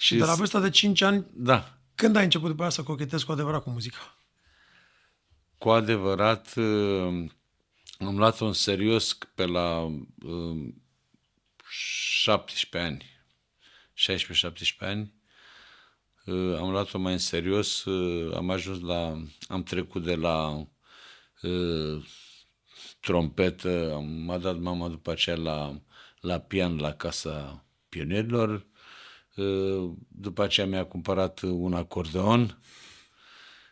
Și de la vârsta de 5 ani, da. când ai început după aia să cochetezi cu adevărat cu muzica? Cu adevărat, uh, am luat-o în serios pe la 17 uh, ani, 16-17 ani. Uh, am luat-o mai în serios, am ajuns la, am trecut de la trompetă, m-a dat mama după aceea la, la pian la Casa Pionierilor, după aceea mi-a cumpărat un acordeon.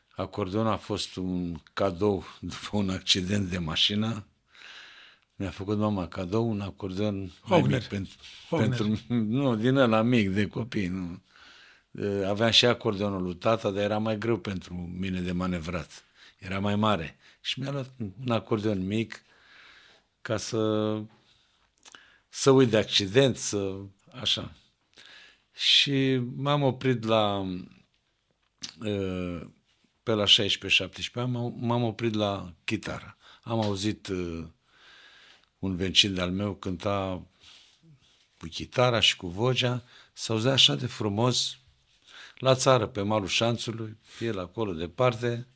Acordeon a fost un cadou după un accident de mașină. Mi-a făcut mama cadou un acordeon Hogner. mai mic pentru, Hogner. pentru... Nu, din ăla mic, de copii. Nu. Aveam și acordeonul lui tata, dar era mai greu pentru mine de manevrat. Era mai mare. Și mi-a luat un acordeon mic ca să să uit de accident, să... așa. Și m-am oprit la uh, pe la 16-17 ani, m-am oprit la chitară. Am auzit uh, un vecin de-al meu cânta cu chitara și cu vocea, s auzit așa de frumos la țară, pe malul șanțului, la acolo departe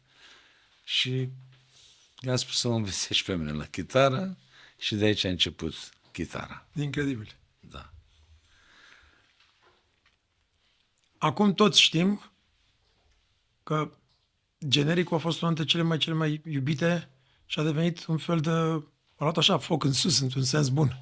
și i-am spus să mă învesești pe mine la chitară și de aici a început chitara. Incredibil. Acum toți știm că genericul a fost una dintre cele mai, cele mai iubite și a devenit un fel de, a luat așa foc în sus, într-un sens bun.